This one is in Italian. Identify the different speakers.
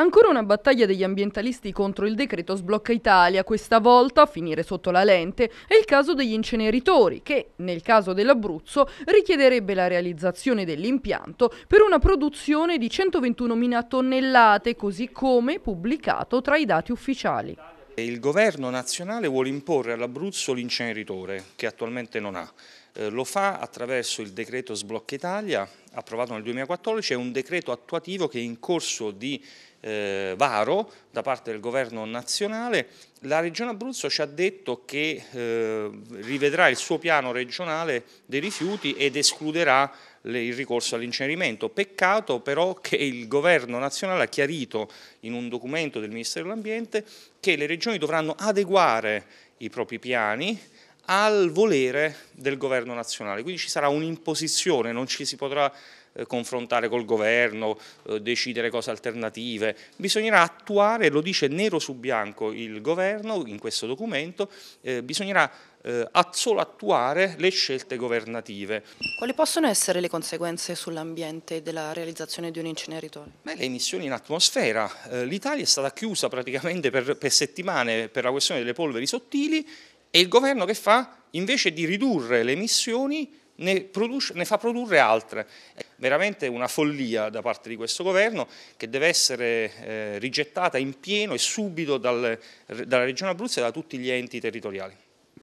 Speaker 1: Ancora una battaglia degli ambientalisti contro il decreto sblocca Italia, questa volta a finire sotto la lente è il caso degli inceneritori che, nel caso dell'Abruzzo, richiederebbe la realizzazione dell'impianto per una produzione di 121.000 tonnellate, così come pubblicato tra i dati ufficiali.
Speaker 2: Il governo nazionale vuole imporre all'Abruzzo l'inceneritore che attualmente non ha. Eh, lo fa attraverso il decreto Sblocca Italia, approvato nel 2014, è un decreto attuativo che è in corso di eh, varo da parte del governo nazionale. La Regione Abruzzo ci ha detto che eh, rivedrà il suo piano regionale dei rifiuti ed escluderà il ricorso all'incenerimento. Peccato però che il governo nazionale ha chiarito in un documento del Ministero dell'Ambiente che le regioni dovranno adeguare i propri piani al volere del governo nazionale, quindi ci sarà un'imposizione, non ci si potrà eh, confrontare col governo, eh, decidere cose alternative, bisognerà attuare, lo dice nero su bianco il governo in questo documento, eh, bisognerà eh, solo attuare le scelte governative.
Speaker 3: Quali possono essere le conseguenze sull'ambiente della realizzazione di un inceneritore? Beh, le
Speaker 2: emissioni in atmosfera, eh, l'Italia è stata chiusa praticamente per, per settimane per la questione delle polveri sottili, e il governo che fa? Invece di ridurre le emissioni ne, produce, ne fa produrre altre. È veramente una follia da parte di questo governo che deve essere eh, rigettata in pieno e subito dal, dalla Regione Abruzzo e da tutti gli enti territoriali.